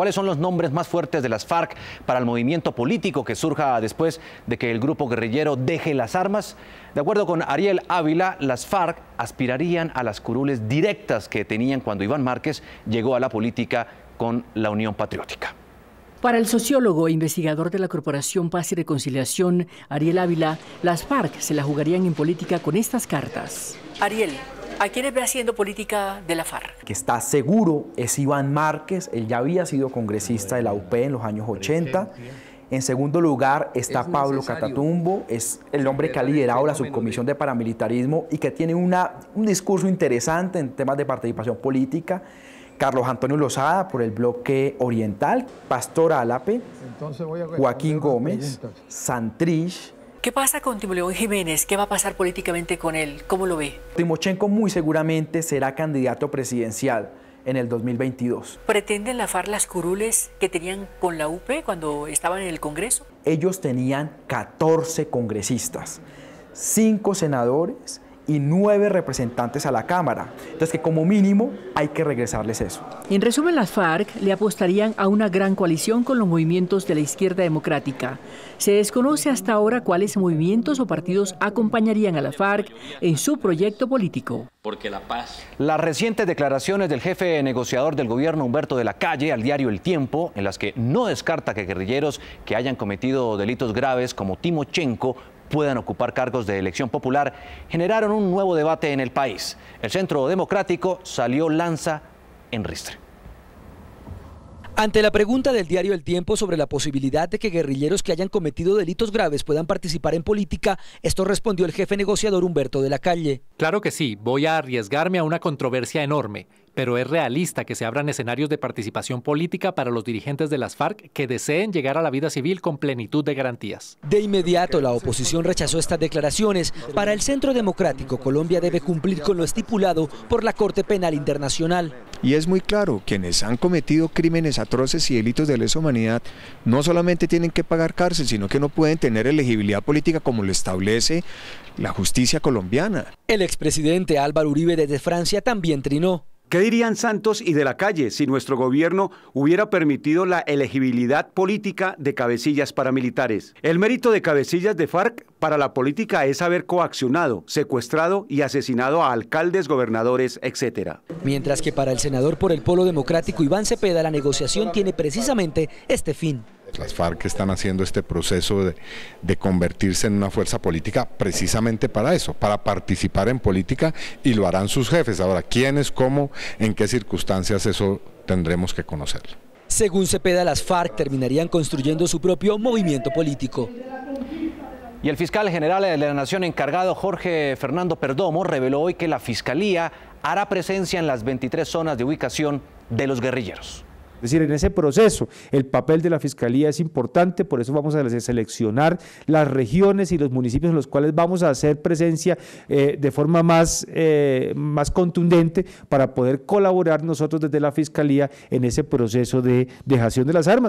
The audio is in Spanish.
¿Cuáles son los nombres más fuertes de las FARC para el movimiento político que surja después de que el grupo guerrillero deje las armas? De acuerdo con Ariel Ávila, las FARC aspirarían a las curules directas que tenían cuando Iván Márquez llegó a la política con la Unión Patriótica. Para el sociólogo e investigador de la Corporación Paz y Reconciliación, Ariel Ávila, las FARC se la jugarían en política con estas cartas. Ariel, ¿A quiénes va haciendo política de la FARC? Que está seguro es Iván Márquez, él ya había sido congresista de la UP en los años 80. En segundo lugar está Pablo Catatumbo, es el hombre que ha liderado la este subcomisión de paramilitarismo y que tiene un discurso interesante en temas de participación política. Carlos Antonio Lozada por el bloque oriental, Pastor Alape, Joaquín Gómez, Santrich, ¿Qué pasa con Timoleón Jiménez? ¿Qué va a pasar políticamente con él? ¿Cómo lo ve? Timochenko muy seguramente será candidato presidencial en el 2022. ¿Pretenden lafar las curules que tenían con la UP cuando estaban en el Congreso? Ellos tenían 14 congresistas, 5 senadores y nueve representantes a la Cámara. Entonces que como mínimo hay que regresarles eso. En resumen, las FARC le apostarían a una gran coalición con los movimientos de la izquierda democrática. Se desconoce hasta ahora cuáles movimientos o partidos acompañarían a las FARC en su proyecto político. Porque la paz. Las recientes declaraciones del jefe negociador del gobierno Humberto de la Calle al diario El Tiempo, en las que no descarta que guerrilleros que hayan cometido delitos graves como Timochenko puedan ocupar cargos de elección popular generaron un nuevo debate en el país. El Centro Democrático salió lanza en ristre. Ante la pregunta del diario El Tiempo sobre la posibilidad de que guerrilleros que hayan cometido delitos graves puedan participar en política, esto respondió el jefe negociador Humberto de la Calle. Claro que sí, voy a arriesgarme a una controversia enorme, pero es realista que se abran escenarios de participación política para los dirigentes de las FARC que deseen llegar a la vida civil con plenitud de garantías. De inmediato, la oposición rechazó estas declaraciones. Para el Centro Democrático, Colombia debe cumplir con lo estipulado por la Corte Penal Internacional. Y es muy claro, quienes han cometido crímenes atroces y delitos de lesa humanidad no solamente tienen que pagar cárcel, sino que no pueden tener elegibilidad política como lo establece la justicia colombiana. El expresidente Álvaro Uribe desde Francia también trinó. ¿Qué dirían Santos y de la calle si nuestro gobierno hubiera permitido la elegibilidad política de cabecillas paramilitares? El mérito de cabecillas de FARC para la política es haber coaccionado, secuestrado y asesinado a alcaldes, gobernadores, etc. Mientras que para el senador por el Polo Democrático Iván Cepeda la negociación tiene precisamente este fin. Las FARC están haciendo este proceso de, convertirse en una fuerza política precisamente para eso, para participar en política y lo harán sus jefes. Ahora, ¿quiénes, cómo, en qué circunstancias? Eso tendremos que conocerlo. Según Cepeda, las FARC terminarían construyendo su propio movimiento político. Y el fiscal general de la Nación encargado, Jorge Fernando Perdomo, reveló hoy que la Fiscalía hará presencia en las 23 zonas de ubicación de los guerrilleros. Es decir, en ese proceso el papel de la Fiscalía es importante, por eso vamos a seleccionar las regiones y los municipios en los cuales vamos a hacer presencia eh, de forma más, eh, más contundente para poder colaborar nosotros desde la Fiscalía en ese proceso de dejación de las armas.